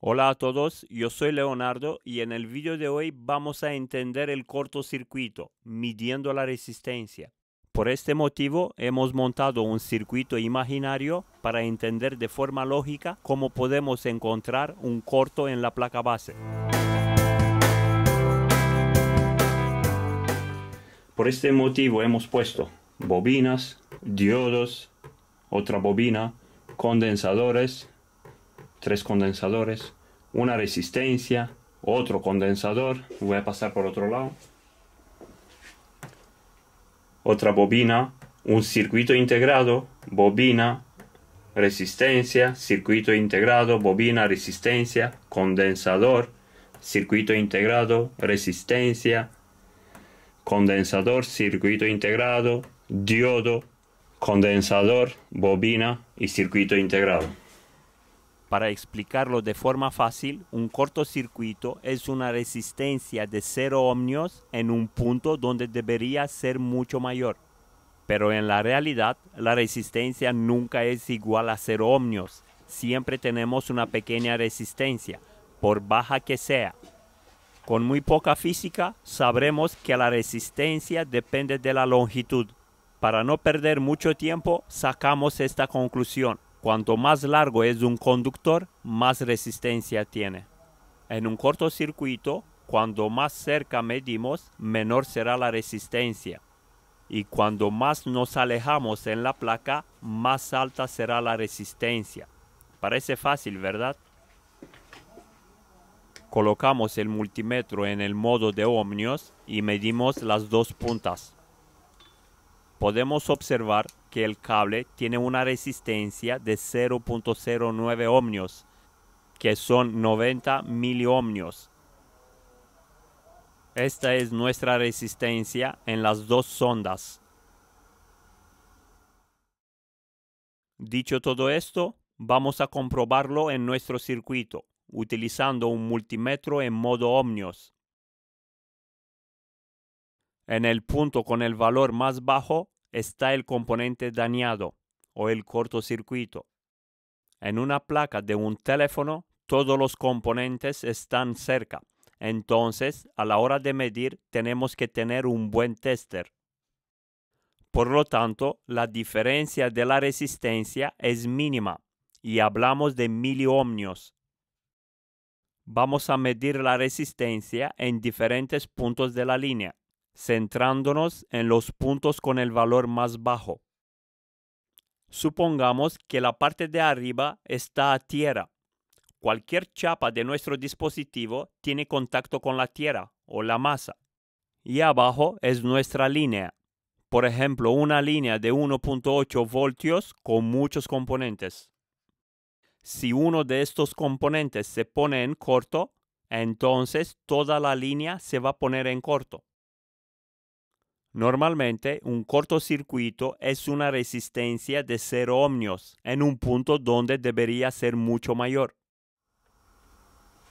Hola a todos, yo soy Leonardo y en el vídeo de hoy vamos a entender el cortocircuito, midiendo la resistencia. Por este motivo hemos montado un circuito imaginario para entender de forma lógica cómo podemos encontrar un corto en la placa base. Por este motivo hemos puesto bobinas, diodos, otra bobina, condensadores, tres condensadores, una resistencia, otro condensador, voy a pasar por otro lado, otra bobina, un circuito integrado, bobina, resistencia, circuito integrado, bobina, resistencia, condensador, circuito integrado, resistencia, condensador, circuito integrado, diodo, condensador, bobina y circuito integrado. Para explicarlo de forma fácil, un cortocircuito es una resistencia de 0 ohmios en un punto donde debería ser mucho mayor. Pero en la realidad, la resistencia nunca es igual a 0 ohmios. Siempre tenemos una pequeña resistencia, por baja que sea. Con muy poca física, sabremos que la resistencia depende de la longitud. Para no perder mucho tiempo, sacamos esta conclusión. Cuanto más largo es un conductor, más resistencia tiene. En un cortocircuito, cuando más cerca medimos, menor será la resistencia. Y cuando más nos alejamos en la placa, más alta será la resistencia. Parece fácil, ¿verdad? Colocamos el multímetro en el modo de ohmios y medimos las dos puntas. Podemos observar que el cable tiene una resistencia de 0.09 ohmios, que son 90 miliohmios. Esta es nuestra resistencia en las dos sondas. Dicho todo esto, vamos a comprobarlo en nuestro circuito, utilizando un multímetro en modo ohmios. En el punto con el valor más bajo está el componente dañado o el cortocircuito. En una placa de un teléfono todos los componentes están cerca. Entonces, a la hora de medir tenemos que tener un buen tester. Por lo tanto, la diferencia de la resistencia es mínima y hablamos de miliohmios. Vamos a medir la resistencia en diferentes puntos de la línea centrándonos en los puntos con el valor más bajo. Supongamos que la parte de arriba está a tierra. Cualquier chapa de nuestro dispositivo tiene contacto con la tierra o la masa. Y abajo es nuestra línea. Por ejemplo, una línea de 1.8 voltios con muchos componentes. Si uno de estos componentes se pone en corto, entonces toda la línea se va a poner en corto. Normalmente un cortocircuito es una resistencia de 0 ohmios en un punto donde debería ser mucho mayor.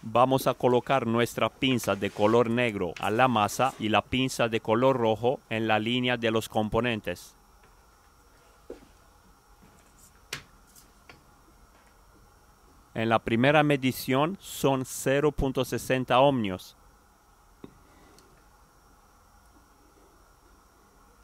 Vamos a colocar nuestra pinza de color negro a la masa y la pinza de color rojo en la línea de los componentes. En la primera medición son 0.60 ohmios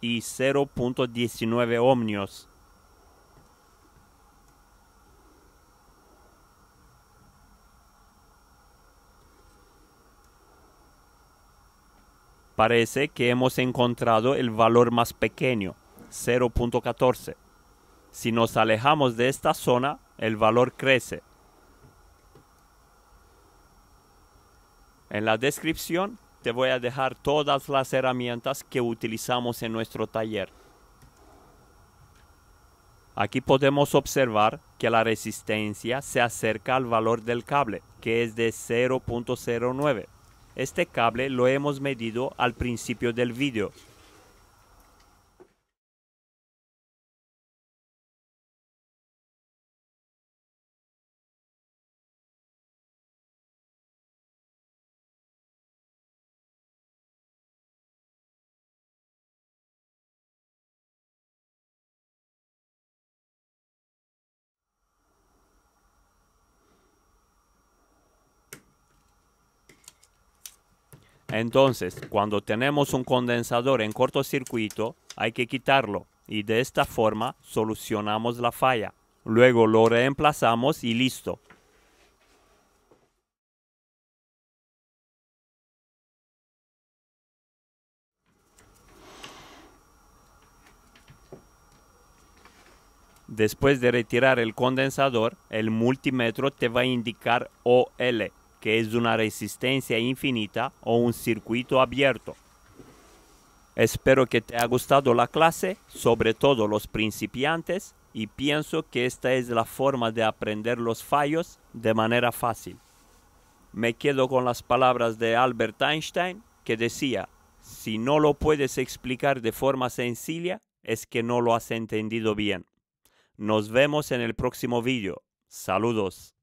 y 0.19 ohmios. Parece que hemos encontrado el valor más pequeño, 0.14. Si nos alejamos de esta zona, el valor crece. En la descripción te voy a dejar todas las herramientas que utilizamos en nuestro taller. Aquí podemos observar que la resistencia se acerca al valor del cable, que es de 0.09. Este cable lo hemos medido al principio del vídeo Entonces, cuando tenemos un condensador en cortocircuito, hay que quitarlo y de esta forma solucionamos la falla. Luego lo reemplazamos y listo. Después de retirar el condensador, el multímetro te va a indicar OL, que es una resistencia infinita o un circuito abierto. Espero que te ha gustado la clase, sobre todo los principiantes, y pienso que esta es la forma de aprender los fallos de manera fácil. Me quedo con las palabras de Albert Einstein que decía, si no lo puedes explicar de forma sencilla, es que no lo has entendido bien. Nos vemos en el próximo vídeo. Saludos.